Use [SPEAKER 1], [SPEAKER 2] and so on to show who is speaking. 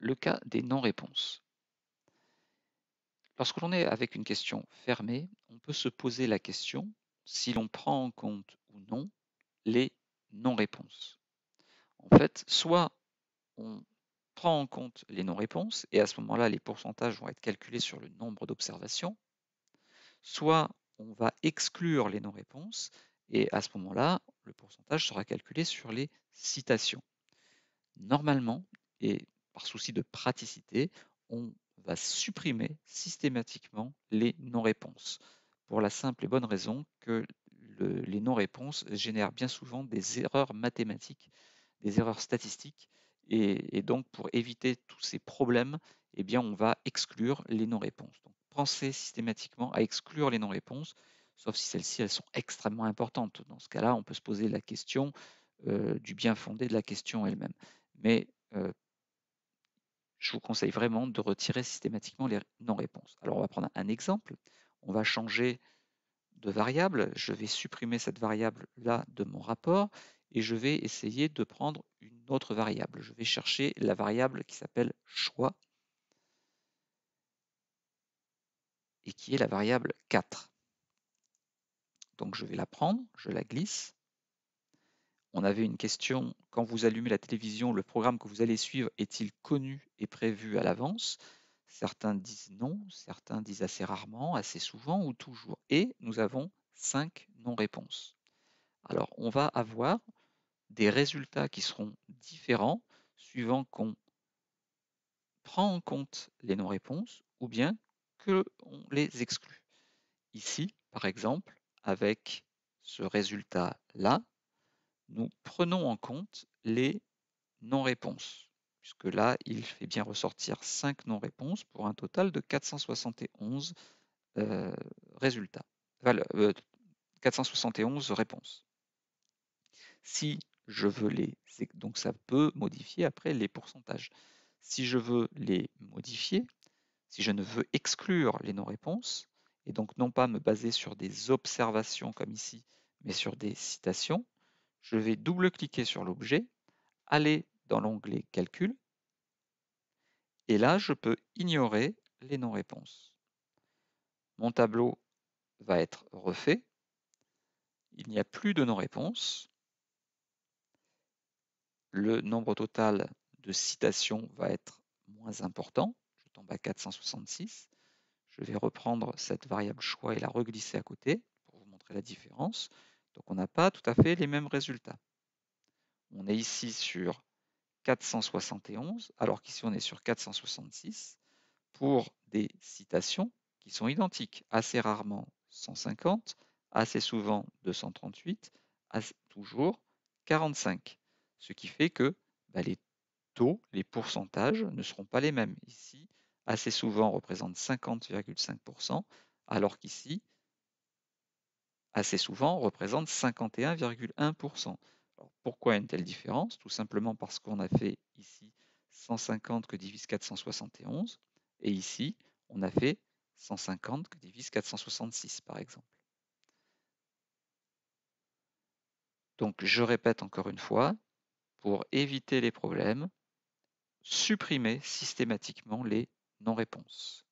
[SPEAKER 1] le cas des non-réponses. Lorsque l'on est avec une question fermée, on peut se poser la question si l'on prend en compte ou non les non-réponses. En fait, soit on prend en compte les non-réponses, et à ce moment-là, les pourcentages vont être calculés sur le nombre d'observations, soit on va exclure les non-réponses, et à ce moment-là, le pourcentage sera calculé sur les citations. Normalement, et souci de praticité, on va supprimer systématiquement les non-réponses, pour la simple et bonne raison que les non-réponses génèrent bien souvent des erreurs mathématiques, des erreurs statistiques, et, donc pour éviter tous ces problèmes, eh bien on va exclure les non-réponses. Donc pensez systématiquement à exclure les non-réponses, sauf si celles-ci elles sont extrêmement importantes. Dans ce cas-là, on peut se poser la question euh, du bien fondé de la question elle-même. Mais euh, je vous conseille vraiment de retirer systématiquement les non-réponses. Alors on va prendre un exemple, on va changer de variable, je vais supprimer cette variable-là de mon rapport et je vais essayer de prendre une autre variable. Je vais chercher la variable qui s'appelle choix et qui est la variable 4. Donc je vais la prendre, je la glisse, on avait une question, quand vous allumez la télévision, le programme que vous allez suivre est-il connu et prévu à l'avance Certains disent non, certains disent assez rarement, assez souvent ou toujours. Et nous avons cinq non-réponses. Alors, on va avoir des résultats qui seront différents suivant qu'on prend en compte les non-réponses ou bien que on les exclut. Ici, par exemple, avec ce résultat-là, nous prenons en compte les non-réponses, puisque là, il fait bien ressortir 5 non-réponses pour un total de 471 euh, résultats, 471 euh, réponses. Si je veux les, donc ça peut modifier après les pourcentages. Si je veux les modifier, si je ne veux exclure les non-réponses, et donc non pas me baser sur des observations comme ici, mais sur des citations, je vais double-cliquer sur l'objet, aller dans l'onglet Calcul, et là, je peux ignorer les non-réponses. Mon tableau va être refait. Il n'y a plus de non-réponses. Le nombre total de citations va être moins important. Je tombe à 466. Je vais reprendre cette variable choix et la reglisser à côté pour vous montrer la différence. Donc on n'a pas tout à fait les mêmes résultats. On est ici sur 471, alors qu'ici on est sur 466, pour des citations qui sont identiques, assez rarement 150, assez souvent 238, toujours 45. Ce qui fait que bah, les taux, les pourcentages ne seront pas les mêmes. Ici, assez souvent représente 50,5%, alors qu'ici, assez souvent, représente 51,1%. pourquoi une telle différence Tout simplement parce qu'on a fait ici 150 que divise 471, et ici, on a fait 150 que divise 466, par exemple. Donc, je répète encore une fois, pour éviter les problèmes, supprimer systématiquement les non-réponses.